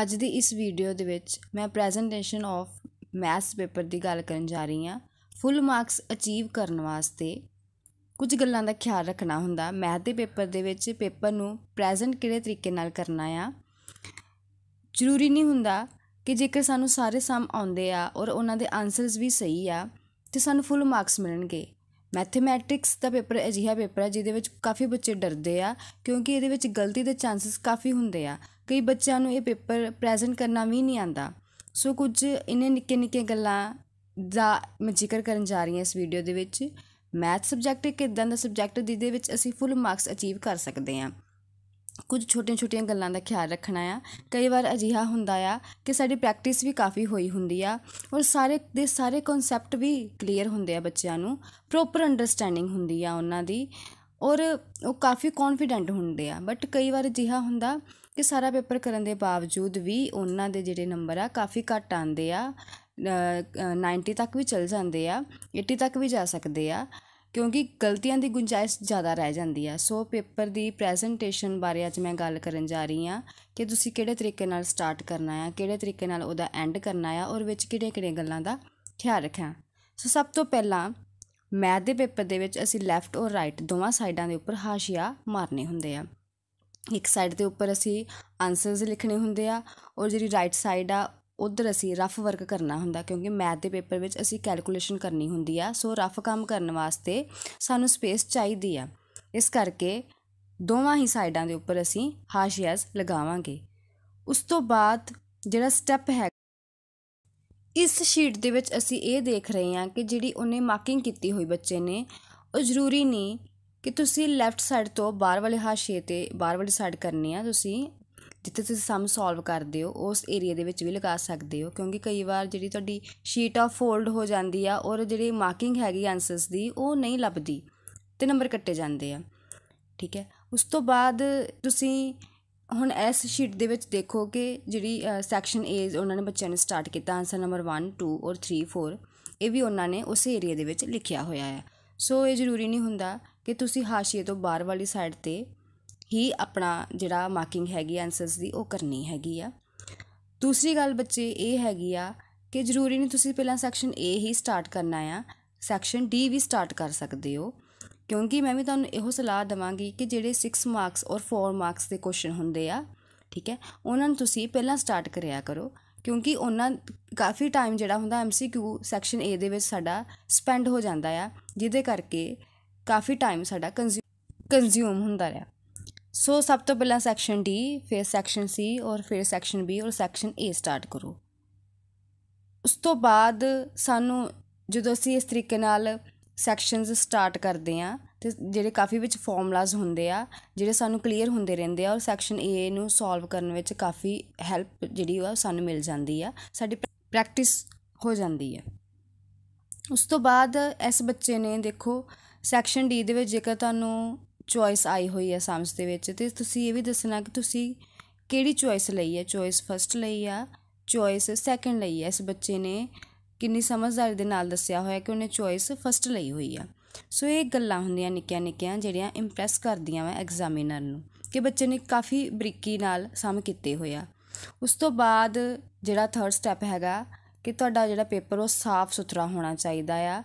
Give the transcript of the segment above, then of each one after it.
ਅੱਜ ਦੀ ਇਸ ਵੀਡੀਓ ਦੇ ਵਿੱਚ ਮੈਂ ਪ੍ਰੈਜੈਂਟੇਸ਼ਨ ਆਫ ਮੈਥਸ ਪੇਪਰ ਦੀ ਗੱਲ ਕਰਨ ਜਾ ਰਹੀ ਹਾਂ ਫੁੱਲ ਮਾਰਕਸ ਅਚੀਵ ਕਰਨ ਵਾਸਤੇ ਕੁਝ ਗੱਲਾਂ ਦਾ ਖਿਆਲ ਰੱਖਣਾ ਹੁੰਦਾ ਮੈਥ ਦੇ ਪੇਪਰ ਦੇ ਵਿੱਚ ਪੇਪਰ ਨੂੰ ਪ੍ਰੈਜ਼ੈਂਟ ਕਿਹੜੇ ਤਰੀਕੇ ਨਾਲ ਕਰਨਾ ਆ ਜ਼ਰੂਰੀ ਨਹੀਂ ਹੁੰਦਾ ਕਿ ਜੇਕਰ ਸਾਨੂੰ ਸਾਰੇ ਸਮ ਆਉਂਦੇ ਆ ਔਰ ਉਹਨਾਂ ਦੇ ਆਨਸਰਸ ਵੀ ਸਹੀ ਆ ਤੇ ਸਾਨੂੰ ਫੁੱਲ ਮਾਰਕਸ ਮਿਲਣਗੇ ਮੈਥਮੈਟਿਕਸ ਦਾ ਪੇਪਰ ਅਜਿਹਾ ਪੇਪਰ ਹੈ ਜਿਹਦੇ ਵਿੱਚ ਕਾਫੀ ਬੱਚੇ ਡਰਦੇ ਆ ਕਿਉਂਕਿ ਇਹਦੇ ਵਿੱਚ ਗਲਤੀ ਦੇ ਚਾਂਸਸ ਕਾਫੀ ਹੁੰਦੇ ਆ ਕਈ ਬੱਚਿਆਂ ਨੂੰ ਇਹ ਪੇਪਰ ਪ੍ਰੈਜ਼ੈਂਟ ਕਰਨਾ ਵੀ ਨਹੀਂ ਆਂਦਾ ਸੋ ਕੁਝ ਇਹਨੇ ਨਿੱਕੇ ਨਿੱਕੇ ਗੱਲਾਂ ਦਾ ਮੈਂ ਜ਼ਿਕਰ ਕਰਨ ਜਾ ਰਹੀ ਹਾਂ ਇਸ ਵੀਡੀਓ ਦੇ ਵਿੱਚ ਮੈਥ ਸਬਜੈਕਟ ਇੱਕ ਇਦਾਂ ਦਾ ਸਬਜੈਕਟ ਜਿਹਦੇ ਵਿੱਚ ਅਸੀਂ ਫੁੱਲ ਮਾਰਕਸ ਅਚੀਵ ਕਰ ਸਕਦੇ ਹਾਂ ਕੁਝ ਛੋਟੀਆਂ-ਛੋਟੀਆਂ ਗੱਲਾਂ ਦਾ ਖਿਆਲ ਰੱਖਣਾ ਆ ਕਈ ਵਾਰ ਅਜਿਹਾ ਹੁੰਦਾ ਆ ਕਿ ਸਾਡੀ ਪ੍ਰੈਕਟਿਸ ਵੀ ਕਾਫੀ ਹੋਈ ਹੁੰਦੀ ਆ ਔਰ ਸਾਰੇ ਦੇ ਸਾਰੇ ਕਨਸੈਪਟ ਵੀ ਕਲੀਅਰ ਹੁੰਦੇ ਆ ਬੱਚਿਆਂ ਨੂੰ ਪ੍ਰੋਪਰ ਅੰਡਰਸਟੈਂਡਿੰਗ ਹੁੰਦੀ ਆ ਉਹਨਾਂ ਦੀ ਔਰ ਉਹ ਕਾਫੀ ਕੌਨਫੀਡੈਂਟ ਹੁੰਦੇ ਆ ਬਟ ਕਈ ਵਾਰ ਅਜੀਹਾ ਹੁੰਦਾ ਕਿ ਸਾਰਾ ਪੇਪਰ ਕਰਨ ਦੇ ਬਾਵਜੂਦ ਵੀ ਉਹਨਾਂ ਦੇ ਜਿਹੜੇ ਨੰਬਰ ਆ ਕਾਫੀ ਘੱਟ ਆਂਦੇ ਆ 90 ਤੱਕ ਵੀ ਚਲ ਜਾਂਦੇ ਆ 80 ਤੱਕ ਵੀ ਜਾ ਸਕਦੇ ਆ ਕਿਉਂਕਿ ਗਲਤੀਆਂ ਦੀ ਗੁੰਜਾਇਸ਼ ਜ਼ਿਆਦਾ ਰਹਿ ਜਾਂਦੀ ਆ ਸੋ ਪੇਪਰ ਦੀ ਪ੍ਰੈਜੈਂਟੇਸ਼ਨ ਬਾਰੇ ਅੱਜ ਮੈਂ ਗੱਲ ਕਰਨ ਜਾ ਰਹੀ ਆ ਕਿ ਤੁਸੀਂ ਕਿਹੜੇ ਤਰੀਕੇ ਨਾਲ ਸਟਾਰਟ ਕਰਨਾ ਆ ਕਿਹੜੇ ਤਰੀਕੇ ਨਾਲ ਉਹਦਾ ਐਂਡ ਕਰਨਾ ਆ ਔਰ ਵਿੱਚ ਕਿਹੜੇ-ਕਿਹੜੇ ਗੱਲਾਂ ਦਾ ਖਿਆਲ ਰੱਖਾਂ ਸੋ ਸਭ ਤੋਂ ਪਹਿਲਾਂ ਮੈਥ ਦੇ ਪੇਪਰ ਦੇ ਵਿੱਚ ਅਸੀਂ ਲੈਫਟ ਔਰ ਰਾਈਟ ਦੋਵਾਂ ਸਾਈਡਾਂ ਦੇ ਉੱਪਰ ਹਾਸ਼ੀਆ ਮਾਰਨੇ ਹੁੰਦੇ ਆ ਇੱਕ ਸਾਈਡ ਦੇ ਉੱਪਰ ਅਸੀਂ ਆਨਸਰਸ ਲਿਖਣੇ ਹੁੰਦੇ ਆ ਔਰ ਜਿਹੜੀ ਰਾਈਟ ਸਾਈਡ ਆ ਉਧਰ ਅਸੀਂ ਰਫ ਵਰਕ ਕਰਨਾ ਹੁੰਦਾ ਕਿਉਂਕਿ ਮੈਥ ਦੇ ਪੇਪਰ ਵਿੱਚ ਅਸੀਂ ਕੈਲਕੂਲੇਸ਼ਨ ਕਰਨੀ ਹੁੰਦੀ ਆ ਸੋ ਰਫ ਕੰਮ ਕਰਨ ਵਾਸਤੇ ਸਾਨੂੰ ਸਪੇਸ ਚਾਹੀਦੀ ਆ ਇਸ ਕਰਕੇ ਦੋਵਾਂ ਹੀ ਸਾਈਡਾਂ ਦੇ ਉੱਪਰ ਅਸੀਂ ਹਾਸ਼ੀਆਸ ਲਗਾਵਾਂਗੇ ਉਸ ਤੋਂ ਬਾਅਦ ਜਿਹੜਾ ਸਟੈਪ ਹੈ ਇਸ ਸ਼ੀਟ ਦੇ ਵਿੱਚ ਅਸੀਂ ਇਹ ਦੇਖ ਰਹੇ ਹਾਂ ਕਿ ਜਿਹੜੀ ਉਹਨੇ ਮਾਰਕਿੰਗ ਕੀਤੀ ਹੋਈ ਬੱਚੇ ਨੇ ਉਹ ਜ਼ਰੂਰੀ ਨਹੀਂ ਕਿ ਤੁਸੀਂ ਲੈਫਟ ਸਾਈਡ ਤੋਂ ਬਾਹਰ ਵਾਲੇ ਹਾਸ਼ੀਏ ਤੇ ਬਾਹਰ ਵਾਲੀ ਸਾਈਡ ਕਰਨੀ ਆ ਤੁਸੀਂ ਜਿੱਥੇ ਤੁਸੀਂ ਸਮ ਸੋਲਵ ਕਰਦੇ ਹੋ ਉਸ ਏਰੀਆ ਦੇ ਵਿੱਚ ਵੀ ਲਗਾ ਸਕਦੇ ਹੋ ਕਿਉਂਕਿ ਕਈ ਵਾਰ ਜਿਹੜੀ ਤੁਹਾਡੀ ਸ਼ੀਟ ਆ ਫੋਲਡ ਹੋ ਜਾਂਦੀ ਆ ਔਰ ਜਿਹੜੀ ਮਾਰਕਿੰਗ ਹੈਗੀ ਆਨਸਰਸ ਦੀ ਉਹ ਨਹੀਂ ਲੱਭਦੀ ਤੇ ਨੰਬਰ ਕੱਟੇ ਜਾਂਦੇ ਆ ਠੀਕ ਹੈ ਉਸ ਤੋਂ ਬਾਅਦ ਤੁਸੀਂ ਹੁਣ ਇਸ ਸ਼ੀਟ ਦੇ ਵਿੱਚ ਦੇਖੋ ਕਿ ਜਿਹੜੀ ਸੈਕਸ਼ਨ ਏਜ਼ ਉਹਨਾਂ ਨੇ ਬੱਚਿਆਂ ਨੇ ਸਟਾਰਟ ਕੀਤਾ ਆਨਸਰ ਨੰਬਰ 1 2 ਔਰ 3 4 ਇਹ ਵੀ ਉਹਨਾਂ ਨੇ ਉਸੇ ਏਰੀਆ ਦੇ ਵਿੱਚ ਲਿਖਿਆ ਹੋਇਆ ਹੈ ਸੋ ਇਹ ਜ਼ਰੂਰੀ ਨਹੀਂ ਹੁੰਦਾ ਕਿ ਤੁਸੀਂ ਹਾਸ਼ੀਏ ਤੋਂ ਬਾਹਰ ਵਾਲੀ ਸਾਈਡ ਤੇ ਹੀ ਆਪਣਾ ਜਿਹੜਾ ਮਾਰਕਿੰਗ ਹੈਗੀ ਆਨਸਰਸ ਦੀ ਉਹ ਕਰਨੀ ਹੈਗੀ ਆ ਦੂਸਰੀ ਗੱਲ ਬੱਚੇ ਇਹ ਹੈਗੀ ਆ ਕਿ ਜ਼ਰੂਰੀ ਨਹੀਂ ਤੁਸੀਂ ਪਹਿਲਾਂ ਸੈਕਸ਼ਨ A ਹੀ ਸਟਾਰਟ ਕਰਨਾ ਆ ਸੈਕਸ਼ਨ D ਵੀ ਸਟਾਰਟ ਕਰ ਸਕਦੇ ਹੋ ਕਿਉਂਕਿ ਮੈਂ ਵੀ ਤੁਹਾਨੂੰ ਇਹੋ ਸਲਾਹ ਦਵਾਂਗੀ ਕਿ ਜਿਹੜੇ 6 ਮਾਰਕਸ ਔਰ 4 ਮਾਰਕਸ ਦੇ ਕੁਐਸਚਨ ਹੁੰਦੇ ਆ ਠੀਕ ਹੈ ਉਹਨਾਂ ਨੂੰ ਤੁਸੀਂ ਪਹਿਲਾਂ ਸਟਾਰਟ ਕਰਿਆ ਕਰੋ ਕਿਉਂਕਿ ਉਹਨਾਂ ਕਾਫੀ ਟਾਈਮ ਜਿਹੜਾ ਹੁੰਦਾ ਐਮਸੀਕਿਊ ਸੈਕਸ਼ਨ A ਦੇ ਵਿੱਚ ਸਾਡਾ ਸਪੈਂਡ ਹੋ ਜਾਂਦਾ ਆ ਜਿਹਦੇ ਕਰਕੇ ਕਾਫੀ ਟਾਈਮ ਸਾਡਾ ਕੰਜ਼ਿਊਮ ਹੁੰਦਾ ਰਿਹਾ ਸੋ ਸਭ ਤੋਂ ਪਹਿਲਾਂ ਸੈਕਸ਼ਨ ਡੀ ਫਿਰ ਸੈਕਸ਼ਨ ਸੀ ਔਰ ਫਿਰ ਸੈਕਸ਼ਨ ਬੀ ਔਰ ਸੈਕਸ਼ਨ ਏ ਸਟਾਰਟ ਕਰੋ ਉਸ ਤੋਂ ਬਾਅਦ ਸਾਨੂੰ ਜਦੋਂ ਅਸੀਂ ਇਸ ਤਰੀਕੇ ਨਾਲ ਸੈਕਸ਼ਨਸ ਸਟਾਰਟ ਕਰਦੇ ਆ ਤੇ ਜਿਹੜੇ ਕਾਫੀ ਵਿੱਚ ਫਾਰਮੂਲਾਸ ਹੁੰਦੇ ਆ ਜਿਹੜੇ ਸਾਨੂੰ ਕਲੀਅਰ ਹੁੰਦੇ ਰਹਿੰਦੇ ਆ ਔਰ ਸੈਕਸ਼ਨ ਏ ਨੂੰ ਸੋਲਵ ਕਰਨ ਵਿੱਚ ਕਾਫੀ ਹੈਲਪ ਜਿਹੜੀ ਉਹ ਸਾਨੂੰ ਮਿਲ ਜਾਂਦੀ ਆ ਸਾਡੀ ਪ੍ਰੈਕਟਿਸ ਹੋ ਜਾਂਦੀ ਹੈ ਉਸ ਤੋਂ ਬਾਅਦ ਇਸ ਬੱਚੇ ਨੇ ਦੇਖੋ ਸੈਕਸ਼ਨ ਡੀ ਦੇ ਵਿੱਚ ਜੇਕਰ ਤੁਹਾਨੂੰ ਚੁਆਇਸ ਆਈ ਹੋਈ ਹੈ ਸਮਝ ਦੇ ਵਿੱਚ ਤੇ ਤੁਸੀਂ ਇਹ ਵੀ ਦੱਸਣਾ ਕਿ ਤੁਸੀਂ ਕਿਹੜੀ ਚੁਆਇਸ ਲਈ ਹੈ ਚੁਆਇਸ ਫਰਸਟ ਲਈ ਆ ਚੁਆਇਸ ਸੈਕੰਡ ਲਈ ਹੈ ਇਸ ਬੱਚੇ ਨੇ ਕਿੰਨੀ ਸਮਝਦਾਰੀ ਦੇ ਨਾਲ ਦੱਸਿਆ ਹੋਇਆ ਕਿ ਉਹਨੇ ਚੁਆਇਸ ਫਰਸਟ ਲਈ ਹੋਈ ਆ ਸੋ ਇਹ ਗੱਲਾਂ ਹੁੰਦੀਆਂ ਨਿੱਕੀਆਂ ਨਿੱਕੀਆਂ ਜਿਹੜੀਆਂ ਇੰਪ੍ਰੈਸ ਕਰਦੀਆਂ ਵਾ ਐਗਜ਼ਾਮੀਨਰ ਨੂੰ ਕਿ ਬੱਚੇ ਨੇ ਕਾਫੀ ਬਰੀਕੀ ਨਾਲ ਸਮ ਕੀਤੇ ਹੋਇਆ ਉਸ ਤੋਂ ਬਾਅਦ ਜਿਹੜਾ ਥਰਡ ਸਟੈਪ ਹੈਗਾ ਕਿ ਤੁਹਾਡਾ ਜਿਹੜਾ ਪੇਪਰ ਉਹ ਸਾਫ਼ ਸੁਥਰਾ ਹੋਣਾ ਚਾਹੀਦਾ ਆ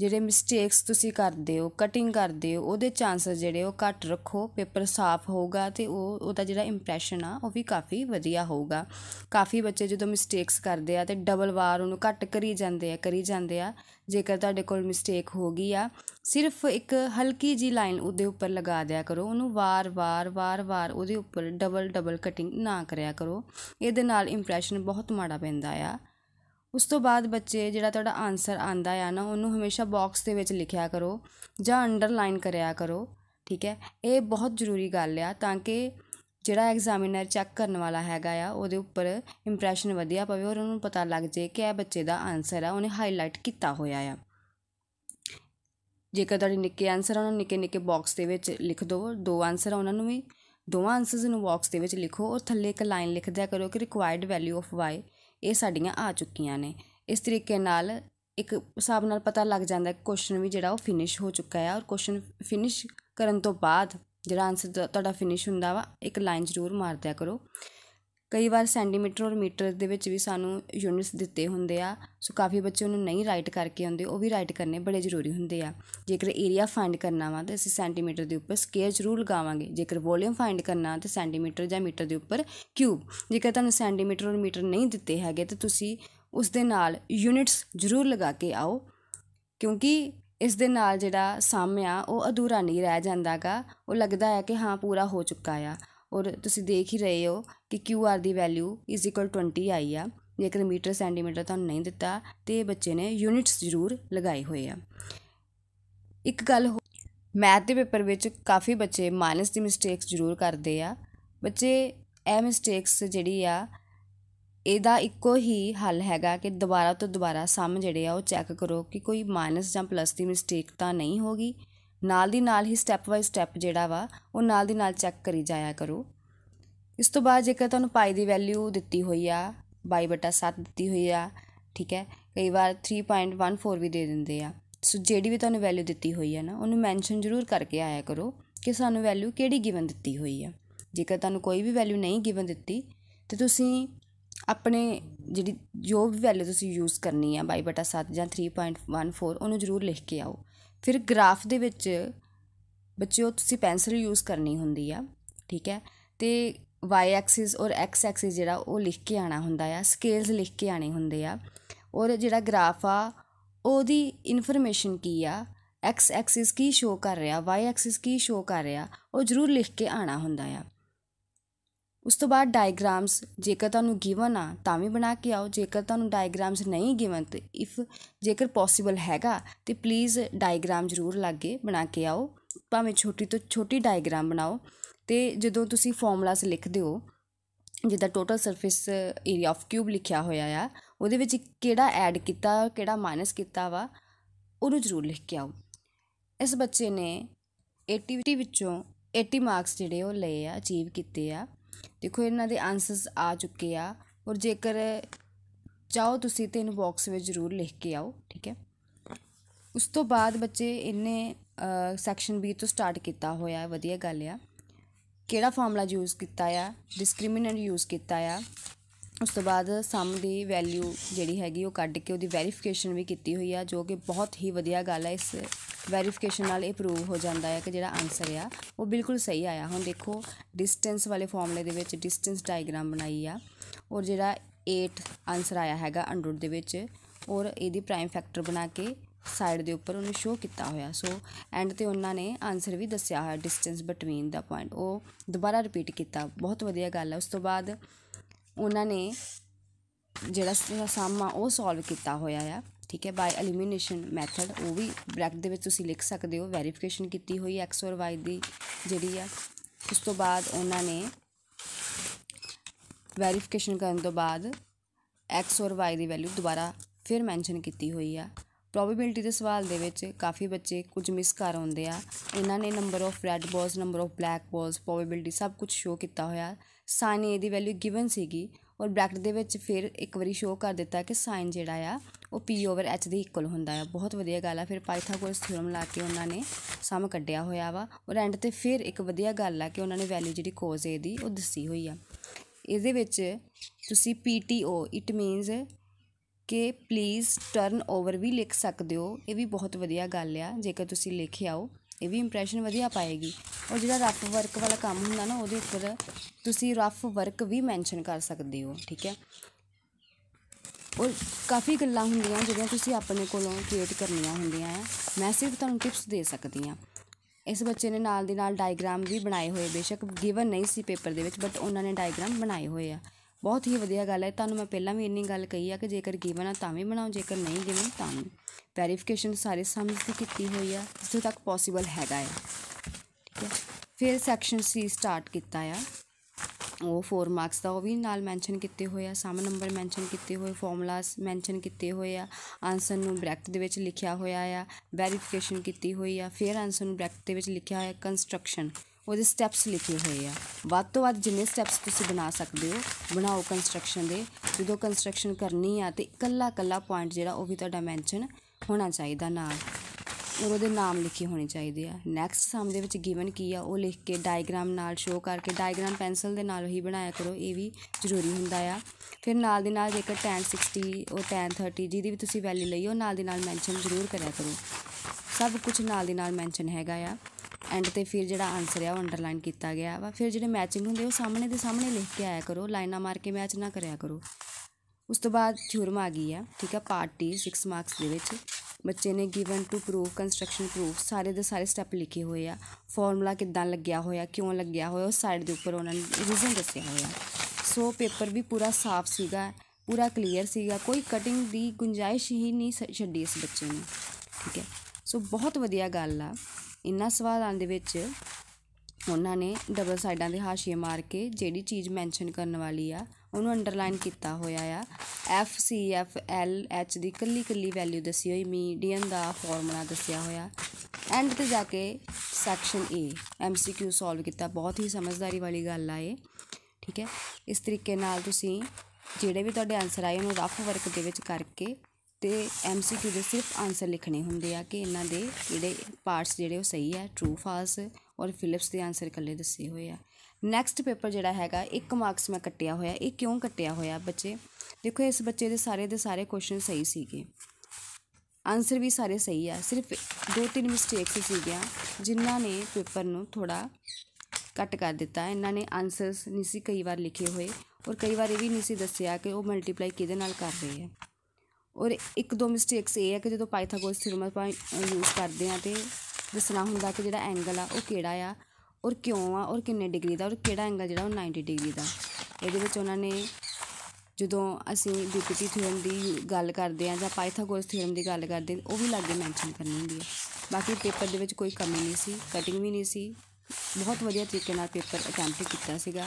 ਜਿਹੜੇ ਮਿਸਟੇਕਸ ਤੁਸੀਂ ਕਰਦੇ ਹੋ ਕਟਿੰਗ ਕਰਦੇ ਹੋ ਉਹਦੇ ਚਾਂਸਸ ਜਿਹੜੇ ਉਹ ਘੱਟ ਰੱਖੋ ਪੇਪਰ ਸਾਫ਼ ਹੋਊਗਾ ਤੇ ਉਹ ਉਹਦਾ ਜਿਹੜਾ ਇੰਪ੍ਰੈਸ਼ਨ ਆ ਉਹ ਵੀ ਕਾਫੀ ਵਧੀਆ ਹੋਊਗਾ ਕਾਫੀ ਬੱਚੇ ਜਦੋਂ ਮਿਸਟੇਕਸ ਕਰਦੇ ਆ ਤੇ ਡਬਲ ਵਾਰ ਉਹਨੂੰ ਘੱਟ ਕਰੀ ਜਾਂਦੇ ਆ ਕਰੀ ਜਾਂਦੇ ਆ ਜੇਕਰ ਤੁਹਾਡੇ ਕੋਲ ਮਿਸਟੇਕ ਹੋ ਗਈ ਆ ਸਿਰਫ ਇੱਕ ਹਲਕੀ ਜੀ ਲਾਈਨ ਉਹਦੇ ਉੱਪਰ ਲਗਾ ਦਿਆ ਕਰੋ ਉਹਨੂੰ ਵਾਰ-ਵਾਰ ਵਾਰ-ਵਾਰ ਉਹਦੇ ਉੱਪਰ ਡਬਲ ਡਬਲ ਕਟਿੰਗ ਨਾ ਕਰਿਆ ਕਰੋ ਇਹਦੇ ਨਾਲ ਇੰਪ੍ਰੈਸ਼ਨ ਬਹੁਤ ਮਾੜਾ ਪੈਂਦਾ ਆ ਉਸ ਤੋਂ ਬਾਅਦ ਬੱਚੇ ਜਿਹੜਾ ਤੁਹਾਡਾ ਆਨਸਰ ਆਂਦਾ ਆ ਨਾ ਉਹਨੂੰ ਹਮੇਸ਼ਾ ਬਾਕਸ ਦੇ ਵਿੱਚ ਲਿਖਿਆ ਕਰੋ ਜਾਂ ਅੰਡਰਲਾਈਨ ਕਰਿਆ ਕਰੋ ਠੀਕ ਹੈ ਇਹ ਬਹੁਤ ਜ਼ਰੂਰੀ ਗੱਲ ਆ ਤਾਂ ਕਿ ਜਿਹੜਾ ਐਗਜ਼ਾਮੀਨਰ ਚੈੱਕ ਕਰਨ ਵਾਲਾ ਹੈਗਾ ਆ ਉਹਦੇ ਉੱਪਰ ਇੰਪ੍ਰੈਸ਼ਨ ਵਧੀਆ ਪਵੇ ਔਰ ਉਹਨੂੰ ਪਤਾ ਲੱਗ ਜੇ ਕਿ ਇਹ ਬੱਚੇ ਦਾ ਆਨਸਰ ਆ ਉਹਨੇ ਹਾਈਲਾਈਟ ਕੀਤਾ ਹੋਇਆ ਆ ਜੇਕਰ ਤੁਹਾਡੇ ਨਿੱਕੇ ਆਨਸਰ ਉਹਨਾਂ ਨਿੱਕੇ ਨਿੱਕੇ ਬਾਕਸ ਦੇ ਵਿੱਚ ਲਿਖ ਦਿਓ ਦੋ ਆਨਸਰ ਉਹਨਾਂ ਨੂੰ ਵੀ ਦੋਵਾਂ ਆਨਸਰਸ ਨੂੰ ਬਾਕਸ ਦੇ ਵਿੱਚ ਲਿਖੋ ਔਰ ਥੱਲੇ ਇੱਕ ਲਾਈਨ ਲਿਖ ਦਿਆ ਕਰੋ ਕਿ ਰਿਕੁਆਇਰਡ ਵੈਲਿਊ ਆਫ y ਇਹ ਸਾਡੀਆਂ ਆ ਚੁੱਕੀਆਂ ਨੇ ਇਸ ਤਰੀਕੇ ਨਾਲ ਇੱਕ ਹਿਸਾਬ ਨਾਲ ਪਤਾ ਲੱਗ ਜਾਂਦਾ ਹੈ ਕਿ ਕੁਐਸਚਨ ਵੀ ਜਿਹੜਾ ਉਹ ਫਿਨਿਸ਼ ਹੋ ਚੁੱਕਾ ਹੈ ਔਰ ਕੁਐਸਚਨ ਫਿਨਿਸ਼ ਕਰਨ ਤੋਂ ਬਾਅਦ ਜਿਹੜਾ ਆਨਸਰ ਤੁਹਾਡਾ ਫਿਨਿਸ਼ ਹੁੰਦਾ ਵਾ ਇੱਕ ਲਾਈਨ ਜ਼ਰੂਰ ਮਾਰ ਦਿਆ ਕਰੋ ਕਈ ਵਾਰ ਸੈਂਟੀਮੀਟਰ ਔਰ ਮੀਟਰ ਦੇ ਵਿੱਚ ਵੀ ਸਾਨੂੰ ਯੂਨਿਟਸ ਦਿੱਤੇ ਹੁੰਦੇ ਆ ਸੋ ਕਾਫੀ ਬੱਚੇ ਉਹਨੂੰ ਨਹੀਂ ਰਾਈਟ ਕਰਕੇ ਆਉਂਦੇ ਉਹ ਵੀ ਰਾਈਟ ਕਰਨੇ ਬੜੇ ਜ਼ਰੂਰੀ ਹੁੰਦੇ ਆ ਜੇਕਰ ਏਰੀਆ ਫਾਈਂਡ ਕਰਨਾ ਵਾ ਤਾਂ ਅਸੀਂ ਸੈਂਟੀਮੀਟਰ ਦੇ ਉੱਪਰ ਸਕੇਅਰ ਜ਼ਰੂਰ ਲਗਾਵਾਂਗੇ ਜੇਕਰ ਵੋਲਿਊਮ ਫਾਈਂਡ ਕਰਨਾ ਤਾਂ ਸੈਂਟੀਮੀਟਰ ਜਾਂ ਮੀਟਰ ਦੇ ਉੱਪਰ ਕਿਊਬ ਜੇਕਰ ਤੁਹਾਨੂੰ ਸੈਂਟੀਮੀਟਰ ਔਰ ਮੀਟਰ ਨਹੀਂ ਦਿੱਤੇ ਹੈਗੇ ਤਾਂ ਤੁਸੀਂ ਉਸ ਦੇ ਨਾਲ ਯੂਨਿਟਸ ਜ਼ਰੂਰ ਲਗਾ ਕੇ ਆਓ ਕਿਉਂਕਿ ਇਸ ਦੇ ਨਾਲ ਜਿਹੜਾ ਸਮ ਆ ਉਹ ਅਧੂਰਾ ਨਹੀਂ ਰਹਿ ਜਾਂਦਾਗਾ ਉਹ ਲੱਗਦਾ ਹੈ ਕਿ ਹਾਂ ਪੂਰਾ ਹੋ ਚੁੱਕਾ ਆ ਔਰ ਤੁਸੀਂ ਦੇਖ ਹੀ ਰਹੇ ਹੋ ਕਿ QR ਆਰ ਦੀ ਵੈਲਿਊ ਇਜ਼ ਇਕੁਅਲ 20 ਆਈ ਆ ਜੇਕਰ ਮੀਟਰ ਸੈਂਟੀਮੀਟਰ ਤੁਹਾਨੂੰ ਨਹੀਂ ਦਿੱਤਾ ਤੇ ਬੱਚੇ ਨੇ ਯੂਨਿਟਸ ਜ਼ਰੂਰ ਲਗਾਏ ਹੋਏ ਆ ਇੱਕ ਗੱਲ ਮੈਥ ਦੇ ਪੇਪਰ ਵਿੱਚ ਕਾਫੀ ਬੱਚੇ ਮਾਈਨਸ ਦੀ ਮਿਸਟੇਕਸ ਜ਼ਰੂਰ ਕਰਦੇ ਆ ਬੱਚੇ ਇਹ ਮਿਸਟੇਕਸ ਜਿਹੜੀ ਆ ਇਹਦਾ ਇੱਕੋ ਹੀ ਹੱਲ ਹੈਗਾ ਕਿ ਦੁਬਾਰਾ ਤੋਂ ਦੁਬਾਰਾ ਸਮ ਜਿਹੜੇ ਆ ਉਹ ਚੈੱਕ ਕਰੋ ਕਿ ਕੋਈ ਮਾਈਨਸ ਜਾਂ ਪਲੱਸ ਦੀ ਮਿਸਟੇਕ ਤਾਂ ਨਹੀਂ ਹੋਗੀ ਨਾਲ ਦੀ ਨਾਲ ਹੀ ਸਟੈਪ ਬਾਈ ਸਟੈਪ ਜਿਹੜਾ ਵਾ ਉਹ ਨਾਲ ਦੀ ਨਾਲ ਚੈੱਕ ਕਰੀ ਜਾਇਆ ਕਰੋ ਇਸ ਤੋਂ ਬਾਅਦ ਜੇਕਰ ਤੁਹਾਨੂੰ ਪਾਈ ਦੀ ਵੈਲਿਊ ਦਿੱਤੀ ਹੋਈ ਆ 22/7 ਦਿੱਤੀ ਹੋਈ ਆ ਠੀਕ ਹੈ ਕਈ ਵਾਰ 3.14 ਵੀ ਦੇ ਦਿੰਦੇ ਆ ਸੋ ਜਿਹੜੀ ਵੀ ਤੁਹਾਨੂੰ ਵੈਲਿਊ ਦਿੱਤੀ ਹੋਈ ਆ ਨਾ ਉਹਨੂੰ ਮੈਂਸ਼ਨ ਜ਼ਰੂਰ ਕਰਕੇ ਆਇਆ ਕਰੋ ਕਿ ਸਾਨੂੰ ਵੈਲਿਊ ਕਿਹੜੀ ਗਿਵਨ ਦਿੱਤੀ ਹੋਈ ਆ ਜੇਕਰ ਤੁਹਾਨੂੰ ਕੋਈ ਵੀ ਵੈਲਿਊ ਨਹੀਂ ਗਿਵਨ ਦਿੱਤੀ ਤੇ ਤੁਸੀਂ ਆਪਣੇ ਜਿਹੜੀ ਜੋ ਵੀ ਵੈਲਿਊ ਤੁਸੀਂ ਯੂਜ਼ ਕਰਨੀ ਆ 22/7 ਜਾਂ 3.14 ਉਹਨੂੰ ਜ਼ਰੂਰ ਲਿਖ ਕੇ ਆਓ ਫਿਰ ਗ੍ਰਾਫ ਦੇ ਵਿੱਚ ਬੱਚਿਓ ਤੁਸੀਂ ਪੈਨਸਲ ਯੂਜ਼ ਕਰਨੀ ਹੁੰਦੀ ਆ ਠੀਕ ਹੈ ਤੇ y ਐਕਸਿਸ ਔਰ x ਐਕਸਿਸ ਜਿਹੜਾ ਉਹ ਲਿਖ ਕੇ ਆਣਾ ਹੁੰਦਾ ਆ ਸਕੇਲਸ ਲਿਖ ਕੇ ਆਣੇ ਹੁੰਦੇ ਆ ਔਰ ਜਿਹੜਾ ਗ੍ਰਾਫ ਆ ਉਹਦੀ ਇਨਫੋਰਮੇਸ਼ਨ ਕੀ ਆ x ਐਕਸਿਸ ਕੀ ਸ਼ੋ ਕਰ ਰਿਹਾ y ਐਕਸਿਸ ਕੀ ਸ਼ੋ ਕਰ ਰਿਹਾ ਉਹ ਜ਼ਰੂਰ ਲਿਖ ਕੇ ਆਣਾ ਹੁੰਦਾ ਆ ਉਸ ਤੋਂ ਬਾਅਦ ਡਾਇਗ੍ਰਾਮਸ ਜੇਕਰ ਤੁਹਾਨੂੰ ਗਿਵਨ ਆ ਤਾਂ ਵੀ ਬਣਾ ਕੇ ਆਓ ਜੇਕਰ ਤੁਹਾਨੂੰ ਡਾਇਗ੍ਰਾਮਸ ਨਹੀਂ ਗਿਵਨ ਤੇ ਇਫ ਜੇਕਰ ਪੋਸੀਬਲ ਹੈਗਾ ਤੇ ਪਲੀਜ਼ ਡਾਇਗ੍ਰਾਮ ਜ਼ਰੂਰ ਲਾਗੇ ਬਣਾ ਕੇ ਆਓ ਭਾਵੇਂ ਛੋਟੀ ਤੋਂ ਛੋਟੀ ਡਾਇਗ੍ਰਾਮ ਬਣਾਓ ਤੇ ਜਦੋਂ ਤੁਸੀਂ ਫਾਰਮੂਲਾਸ ਲਿਖਦੇ ਹੋ ਜਿੱਦਾਂ total surface area of cube ਲਿਖਿਆ ਹੋਇਆ ਆ ਉਹਦੇ ਵਿੱਚ ਕਿਹੜਾ ਐਡ ਕੀਤਾ ਕਿਹੜਾ ਮਾਈਨਸ ਕੀਤਾ ਵਾ ਉਹਨੂੰ ਜ਼ਰੂਰ ਲਿਖ ਕੇ ਆਓ ਇਸ ਬੱਚੇ ਨੇ 80 ਵਿੱਚੋਂ 80 ਮਾਰਕਸ ਜਿਹੜੇ ਉਹ ਲਏ ਆ ਅਚੀਵ ਕੀਤੇ ਆ ਦੇਖੋ ਇਹਨਾਂ ਦੇ ਆਨਸਰਸ ਆ ਚੁੱਕੇ ਆ ਔਰ ਜੇਕਰ ਚਾਹੋ ਤੁਸੀਂ ਤੇ ਇਹਨੂੰ ਬਾਕਸ ਵਿੱਚ ਜ਼ਰੂਰ ਲਿਖ ਕੇ ਆਓ ਠੀਕ ਹੈ ਉਸ ਤੋਂ ਬਾਅਦ ਬੱਚੇ ਇਹਨੇ ਸੈਕਸ਼ਨ ਬੀ ਤੋਂ ਸਟਾਰਟ ਕੀਤਾ ਹੋਇਆ ਹੈ ਵਧੀਆ ਗੱਲ ਆ ਕਿਹੜਾ ਫਾਰਮੂਲਾ ਯੂਜ਼ ਕੀਤਾ ਆ ਡਿਸਕ੍ਰਿਮੀਨੈਂਟ ਯੂਜ਼ ਕੀਤਾ ਆ ਉਸ ਤੋਂ ਬਾਅਦ ਸਮ ਦੀ ਵੈਲਿਊ ਜਿਹੜੀ ਹੈਗੀ ਉਹ ਕੱਢ ਕੇ ਉਹਦੀ ਵੈਰੀਫਿਕੇਸ਼ਨ ਵੀ ਕੀਤੀ ਹੋਈ ਆ ਜੋ ਕਿ ਬਹੁਤ ਹੀ ਵਧੀਆ ਗੱਲ ਆ ਇਸ ਵੈਰੀਫਿਕੇਸ਼ਨ ਨਾਲ ਇਹ ਪ੍ਰੂਵ ਹੋ ਜਾਂਦਾ ਹੈ ਕਿ ਜਿਹੜਾ ਆਨਸਰ ਆ ਉਹ ਬਿਲਕੁਲ ਸਹੀ ਆਇਆ ਹੁਣ ਦੇਖੋ ਡਿਸਟੈਂਸ ਵਾਲੇ ਫਾਰਮੂਲੇ ਦੇ ਵਿੱਚ ਡਿਸਟੈਂਸ ਡਾਇਗਰਾਮ ਬਣਾਈ ਆ ਔਰ ਜਿਹੜਾ 8 ਆਨਸਰ ਆਇਆ ਹੈਗਾ ਅੰਡਰੂਟ ਦੇ ਵਿੱਚ ਔਰ ਇਹਦੀ ਪ੍ਰਾਈਮ ਫੈਕਟਰ ਬਣਾ ਕੇ ਸਾਈਡ ਦੇ ਉੱਪਰ ਉਹਨੂੰ ਸ਼ੋ ਕੀਤਾ ਹੋਇਆ ਸੋ ਐਂਡ ਤੇ ਉਹਨਾਂ ਨੇ ਆਨਸਰ ਵੀ ਦੱਸਿਆ ਹੈ ਡਿਸਟੈਂਸ ਬਿਟਵੀਨ ਦਾ ਪੁਆਇੰਟ ਉਹ ਦੁਬਾਰਾ ਰਿਪੀਟ ਕੀਤਾ ਬਹੁਤ ਵਧੀਆ ਗੱਲ ਹੈ ਉਸ ਤੋਂ ਬਾਅਦ ਉਹਨਾਂ ਨੇ ਜਿਹੜਾ ਸਮ ਆ ਉਹ ਸੋਲਵ ਕੀਤਾ ਹੋਇਆ ਆ ਠੀਕ ਹੈ ਬਾਈ ਐਲੀਮੀਨੇਸ਼ਨ ਮੈਥਡ ਉਹ ਵੀ ਬ੍ਰੈਕਟ ਦੇ ਵਿੱਚ ਤੁਸੀਂ ਲਿਖ ਸਕਦੇ ਹੋ ਵੈਰੀਫਿਕੇਸ਼ਨ ਕੀਤੀ ਹੋਈ ਐਕਸ ਔਰ ਵਾਈ ਦੀ ਜਿਹੜੀ ਆ ਉਸ ਤੋਂ ਬਾਅਦ ਉਹਨਾਂ ਨੇ ਵੈਰੀਫਿਕੇਸ਼ਨ ਕਰਨ ਤੋਂ ਬਾਅਦ ਐਕਸ ਔਰ ਵਾਈ ਦੀ ਵੈਲਿਊ ਦੁਬਾਰਾ ਫਿਰ ਮੈਂਸ਼ਨ ਕੀਤੀ ਹੋਈ ਆ ਪ੍ਰੋਬੇਬਿਲਟੀ ਦੇ ਸਵਾਲ ਦੇ ਵਿੱਚ ਕਾਫੀ ਬੱਚੇ ਕੁਝ ਮਿਸ ਕਰ ਆਉਂਦੇ ਆ ਇਹਨਾਂ ਨੇ number of red balls number of black balls probability ਸਭ ਕੁਝ ਸ਼ੋ ਕੀਤਾ ਹੋਇਆ ਸਾਈਨ ਇਹਦੀ ਦੀ ਵੈਲਿਊ ਗਿਵਨ ਸੀਗੀ ਔਰ ਬ੍ਰੈਕਟ ਦੇ ਵਿੱਚ ਫਿਰ ਇੱਕ ਵਾਰੀ ਸ਼ੋਅ ਕਰ ਦਿੱਤਾ ਕਿ ਸਾਈਨ ਜਿਹੜਾ ਆ ਉਹ p ਓਵਰ h ਦੇ ਇਕੁਅਲ ਹੁੰਦਾ ਆ ਬਹੁਤ ਵਧੀਆ ਗੱਲ ਆ ਫਿਰ ਪਾਈਥਾਗੋਰਸ ਥਿਓਰਮ ਲਾ ਕੇ ਉਹਨਾਂ ਨੇ ਸਮ ਕੱਢਿਆ ਹੋਇਆ ਵਾ ਔਰ ਐਂਡ ਤੇ ਫਿਰ ਇੱਕ ਵਧੀਆ ਗੱਲ ਆ ਕਿ ਉਹਨਾਂ ਨੇ ਵੈਲਿਊ ਜਿਹੜੀ ਕੋਸ ਏ ਦੀ ਉਹ ਦੱਸੀ ਹੋਈ ਆ ਇਹਦੇ ਵਿੱਚ ਤੁਸੀਂ ਪੀਟੀਓ ਇਟ ਮੀਨਸ ਕਿ ਪਲੀਜ਼ ਟਰਨ ਓਵਰ ਵੀ ਲਿਖ ਸਕਦੇ ਹੋ ਇਹ ਵੀ ਬਹੁਤ ਵਧੀਆ ਗੱਲ ਆ ਜੇਕਰ ਤੁਸੀਂ ਲਿਖਿਆਓ ਇਹ ਵੀ ਇੰਪ੍ਰੈਸ਼ਨ ਵਧੀਆ ਪਾਏਗੀ ਔਰ ਜਿਹੜਾ ਰਫ ਵਰਕ ਵਾਲਾ ਕੰਮ ਹੁੰਦਾ ਨਾ ਉਹਦੇ ਉੱਪਰ ਤੁਸੀਂ ਰਫ ਵਰਕ ਵੀ ਮੈਂਸ਼ਨ ਕਰ ਸਕਦੇ ਹੋ ਠੀਕ ਹੈ ਔਰ ਕਾਫੀ ਗੱਲਾਂ ਹੁੰਦੀਆਂ ਜਿਹੜੀਆਂ ਤੁਸੀਂ ਆਪਣੇ ਕੋਲੋਂ ਕ੍ਰੀਏਟ ਕਰਨੀਆਂ ਹੁੰਦੀਆਂ ਆ ਮੈਂ ਸਿਰਫ ਤੁਹਾਨੂੰ ਟਿਪਸ ਦੇ ਸਕਦੀ ਆ ਇਸ ਬੱਚੇ ਨੇ ਨਾਲ ਦੀ ਨਾਲ ਡਾਇਗ੍ਰਾਮ ਵੀ ਬਣਾਏ ਹੋਏ ਬੇਸ਼ੱਕ ਗਿਵਨ ਨਹੀਂ ਸੀ ਪੇਪਰ ਦੇ ਵਿੱਚ ਬਟ ਉਹਨਾਂ ਨੇ ਡਾਇਗ੍ਰਾਮ ਬਣਾਏ ਹੋਏ ਆ ਬਹੁਤ ਹੀ ਵਧੀਆ ਗੱਲ ਹੈ ਤੁਹਾਨੂੰ ਮੈਂ ਪਹਿਲਾਂ ਵੀ ਇੰਨੀ ਗੱਲ ਕਹੀ ਆ ਕਿ ਜੇਕਰ ਗਿਵਨ ਆ ਤਾਂ ਵੀ ਬਣਾਓ ਜੇਕਰ ਨਹੀਂ ਗਿਵਨ ਤਾਂ ਵੀ ਵੈਰੀਫਿਕੇਸ਼ਨ ਸਾਰੇ ਸਮਝ ਦੀ ਕੀਤੀ ਹੋਈ ਆ ਜਿੱਥੇ ਤੱਕ ਪੋਸੀਬਲ ਹੈਗਾ ਆ ਠੀਕ ਹੈ ਫਿਰ ਸੈਕਸ਼ਨ ਸੀ ਸਟਾਰਟ ਕੀਤਾ ਆ ਉਹ 4 ਮਾਰਕਸ ਦਾ ਉਹ ਵੀ ਨਾਲ ਮੈਂਸ਼ਨ ਕੀਤੇ ਹੋਏ ਆ ਸਮ ਨੰਬਰ ਮੈਂਸ਼ਨ ਕੀਤੇ ਹੋਏ ਫਾਰਮੂਲਾਸ ਮੈਂਸ਼ਨ ਕੀਤੇ ਹੋਏ ਆ ਆਨਸਰ ਨੂੰ ਬ੍ਰੈਕਟ ਦੇ ਵਿੱਚ ਲਿਖਿਆ ਹੋਇਆ ਆ ਵੈਰੀਫਿਕੇਸ਼ਨ ਕੀਤੀ ਹੋਈ ਆ ਫਿਰ ਆਨਸਰ ਨੂੰ ਬ੍ਰੈਕਟ ਦੇ ਵਿੱਚ ਲਿਖਿਆ ਹੋਇਆ ਕੰਸਟਰਕਸ਼ਨ ਉਹਦੇ ਸਟੈਪਸ ਲਿਖੇ ਹੋਏ ਆ ਵੱਧ ਤੋਂ ਵੱਧ ਜਿੰਨੇ ਸਟੈਪਸ ਤੁਸੀਂ ਬਣਾ ਸਕਦੇ ਹੋ ਬਣਾਓ ਕੰਸਟਰਕਸ਼ਨ ਦੇ ਜਦੋਂ ਕੰਸਟਰਕਸ਼ਨ ਕਰਨੀ ਆ ਤੇ ਇਕੱਲਾ ਇਕੱਲਾ ਪੁਆਇੰਟ ਜਿਹੜਾ ਉਹ ਵੀ ਤੁਹਾਡਾ ਮੈਂਸ਼ਨ ਹੋਣਾ ਚਾਹੀਦਾ ਨਾਮ ਔਰ ਉਹਦੇ ਨਾਮ ਲਿਖੇ ਹੋਣੇ ਚਾਹੀਦੇ ਆ ਨੈਕਸਟ ਸਮ ਦੇ ਵਿੱਚ ਗਿਵਨ ਕੀ ਆ ਉਹ ਲਿਖ ਕੇ ਡਾਇਗ੍ਰਾਮ ਨਾਲ ਸ਼ੋ ਕਰਕੇ ਡਾਇਗ੍ਰਾਮ ਪੈਨਸਲ ਦੇ ਨਾਲ ਹੀ ਬਣਾਇਆ ਕਰੋ ਇਹ ਵੀ ਜ਼ਰੂਰੀ ਹੁੰਦਾ ਆ ਫਿਰ ਨਾਲ ਦੇ ਨਾਲ ਜੇਕਰ 60 ਉਹ ਟੈਨ 30 ਜਿਹਦੀ ਵੀ ਤੁਸੀਂ ਵੈਲਿਊ ਲਈ ਉਹ ਨਾਲ ਦੇ ਨਾਲ ਮੈਂਸ਼ਨ ਜ਼ਰੂਰ ਕਰਿਆ ਕਰੋ ਸਭ ਕੁਝ ਨਾਲ ਦੇ ਨਾਲ ਮੈਂਸ਼ਨ ਹੈਗਾ ਆ ਐਂਡ ਤੇ ਫਿਰ ਜਿਹੜਾ ਆਨਸਰ ਆ ਉਹ ਅੰਡਰਲਾਈਨ ਕੀਤਾ ਗਿਆ ਵਾ ਫਿਰ ਜਿਹੜੇ ਮੈਚਿੰਗ ਹੁੰਦੇ ਉਹ ਸਾਹਮਣੇ ਦੇ ਸਾਹਮਣੇ ਲਿਖ ਕੇ ਆਇਆ ਕਰੋ ਲਾਈਨਾਂ ਮਾਰ ਕੇ ਮੈਚ ਨਾ ਕਰਿਆ ਕਰੋ ਉਸ ਤੋਂ ਬਾਅਦ ਥਿਊਰਮ ਆ ਗਈ ਆ ਠੀਕ ਆ ਪਾਰਟ 6 ਮਾਰਕਸ ਦੇ ਵਿੱਚ ਬੱਚੇ ਨੇ given to prove construction proof ਸਾਰੇ ਦੇ ਸਾਰੇ ਸਟੈਪ ਲਿਖੇ ਹੋਏ ਆ ਫਾਰਮੂਲਾ ਕਿੱਦਾਂ ਲੱਗਿਆ ਹੋਇਆ ਕਿਉਂ ਲੱਗਿਆ ਹੋਇਆ ਉਸ ਸਾਈਡ ਦੇ ਉੱਪਰ ਉਹਨਾਂ ਨੇ ਰੀਜ਼ਨ ਦੱਸਿਆ ਹੋਇਆ ਸੋ ਪੇਪਰ ਵੀ ਪੂਰਾ ਸਾਫ਼ ਸੀਗਾ ਪੂਰਾ ਕਲੀਅਰ ਸੀਗਾ ਕੋਈ ਕਟਿੰਗ ਦੀ ਗੁੰਜਾਇਸ਼ ਹੀ ਨਹੀਂ ਛੱਡੀ ਇਸ ਬੱਚੇ ਨੇ ਠੀਕ ਹੈ ਸੋ ਬਹੁਤ ਵਧੀਆ ਗੱਲ ਆ ਇੰਨਾ ਸਵਾਲਾਂ ਦੇ ਵਿੱਚ ਉਹਨਾਂ ਨੇ ਡਬਲ ਸਾਈਡਾਂ ਦੇ ਹਾਸ਼ੀਏ ਮਾਰ ਕੇ ਜਿਹੜੀ ਚੀਜ਼ ਮੈਂਸ਼ਨ ਕਰਨ ਵਾਲੀ ਆ ਉਹਨੂੰ ਅੰਡਰਲਾਈਨ ਕੀਤਾ ਹੋਇਆ ਆ F C F L H ਦੀ ਕੱਲੀ ਕੱਲੀ ਵੈਲਿਊ ਦੱਸੀ ਹੋਈ ਮੀਡੀਅਨ ਦਾ ਫਾਰਮੂਲਾ ਦੱਸਿਆ ਹੋਇਆ ਐਂਡ ਤੇ ਜਾ ਕੇ ਸੈਕਸ਼ਨ ਏ ਕਿਊ ਸੋਲਵ ਕੀਤਾ ਬਹੁਤ ਹੀ ਸਮਝਦਾਰੀ ਵਾਲੀ ਗੱਲ ਆ ਇਹ ਠੀਕ ਹੈ ਇਸ ਤਰੀਕੇ ਨਾਲ ਤੁਸੀਂ ਜਿਹੜੇ ਵੀ ਤੁਹਾਡੇ ਆਨਸਰ ਆਏ ਉਹਨੂੰ ਰਫ ਵਰਕ ਦੇ ਵਿੱਚ ਕਰਕੇ ਤੇ ਐਮ ਸੀ ਕਿਊ ਦੇ ਸਿਰਫ ਆਨਸਰ ਲਿਖਣੇ ਹੁੰਦੇ ਆ ਕਿ ਇਹਨਾਂ ਦੇ ਜਿਹੜੇ ਪਾਰਟਸ ਜਿਹੜੇ ਉਹ ਸਹੀ ਆ ਟਰੂ ਫਾਲਸ ਔਰ ਫਿਲਿਪਸ ਦੇ ਆਨਸਰ ਇਕੱਲੇ ਦੱਸੇ ਹੋਏ ਆ ਨੈਕਸਟ ਪੇਪਰ ਜਿਹੜਾ ਹੈਗਾ ਇੱਕ ਮਾਰਕਸ ਮੈਂ ਕੱਟਿਆ ਹੋਇਆ ਇਹ ਕਿਉਂ ਕੱਟਿਆ ਹੋਇਆ ਬੱਚੇ ਦੇਖੋ ਇਸ ਬੱਚੇ ਦੇ ਸਾਰੇ ਦੇ ਸਾਰੇ ਕੁਐਸਚਨ ਸਹੀ ਸੀਗੇ ਆਨਸਰ ਵੀ ਸਾਰੇ ਸਹੀ ਆ ਸਿਰਫ ਦੋ ਤਿੰਨ ਮਿਸਟੇਕਸ ਗਿਆ ਜਿਨ੍ਹਾਂ ਨੇ ਪੇਪਰ ਨੂੰ ਥੋੜਾ ਕੱਟ ਕਰ ਦਿੱਤਾ ਇਹਨਾਂ ਨੇ ਆਨਸਰਸ ਨਹੀਂ ਸੀ ਕਈ ਵਾਰ ਲਿਖੇ ਹੋਏ ਔਰ ਕਈ ਵਾਰ ਇਹ ਵੀ ਨਹੀਂ ਸੀ ਦੱਸਿਆ ਕਿ ਉਹ ਮਲਟੀਪਲਾਈ ਕਿਹਦੇ ਨਾਲ ਕਰ ਰਹੇ ਆ ਔਰ ਇੱਕ ਦੋ ਮਿਸਟੇਕਸ ਇਹ ਆ ਕਿ ਜਦੋਂ ਪਾਈਥਾਗੋਰਸ ਥਿਊਰਮ ਆਪਾਂ ਯੂਜ਼ ਕਰਦੇ ਆ ਤੇ ਦੱਸਣਾ ਹੁੰਦਾ ਕਿ ਜਿਹੜਾ ਐਂਗਲ ਆ ਉਹ ਕਿਹੜਾ ਆ ਔਰ ਕਿਉਂ ਆ ਔਰ ਕਿੰਨੇ ਡਿਗਰੀ ਦਾ ਔਰ ਕਿਹੜਾ ਐਂਗਲ ਜਿਹੜਾ ਉਹ 90 ਡਿਗਰੀ ਦਾ ਇਹਦੇ ਵਿੱਚ ਉਹਨਾਂ ਨੇ ਜਦੋਂ ਅਸੀਂ ਡਿਪਟੀ ਥਿਓਰਮ ਦੀ ਗੱਲ ਕਰਦੇ ਆ ਜਾਂ ਪਾਇਥਾਗੋਰਸ ਥਿਓਰਮ ਦੀ ਗੱਲ ਕਰਦੇ ਉਹ ਵੀ ਲਾਗੇ ਮੈਂਸ਼ਨ ਕਰਨੀ ਹੁੰਦੀ ਹੈ ਬਾਕੀ ਪੇਪਰ ਦੇ ਵਿੱਚ ਕੋਈ ਕਮੀ ਨਹੀਂ ਸੀ ਕਟਿੰਗ ਵੀ ਨਹੀਂ ਸੀ ਬਹੁਤ ਵਧੀਆ ਤਰੀਕੇ ਨਾਲ ਪੇਪਰ ਅਟੈਂਪਟ ਕੀਤਾ ਸੀਗਾ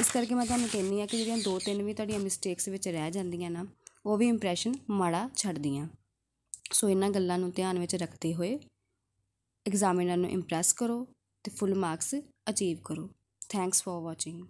ਇਸ ਕਰਕੇ ਮੈਂ ਤੁਹਾਨੂੰ ਕਹਿੰਨੀ ਆ ਕਿ ਜਿਹੜੀਆਂ ਦੋ ਤਿੰਨ ਵੀ ਤੁਹਾਡੀਆਂ ਮਿਸਟੇਕਸ ਵਿੱਚ ਰਹਿ ਜਾਂਦੀਆਂ ਨਾ ਉਹ ਵੀ ਇੰਪ੍ਰੈਸ਼ਨ ਮਾੜਾ ਛੱਡਦੀਆਂ ਸੋ ਇਹਨਾਂ ਗੱਲਾਂ ਨੂੰ ਧਿਆਨ ਵਿੱਚ ਰੱਖਦੇ ਹੋਏ ਐਗਜ਼ਾਮੀਨਰ ਨੂੰ ਇੰਪਰੈਸ ਕਰੋ ਤੇ ਫੁੱਲ ਮਾਰਕਸ ਅਚੀਵ ਕਰੋ ਥੈਂਕਸ ਫੋਰ ਵਾਚਿੰਗ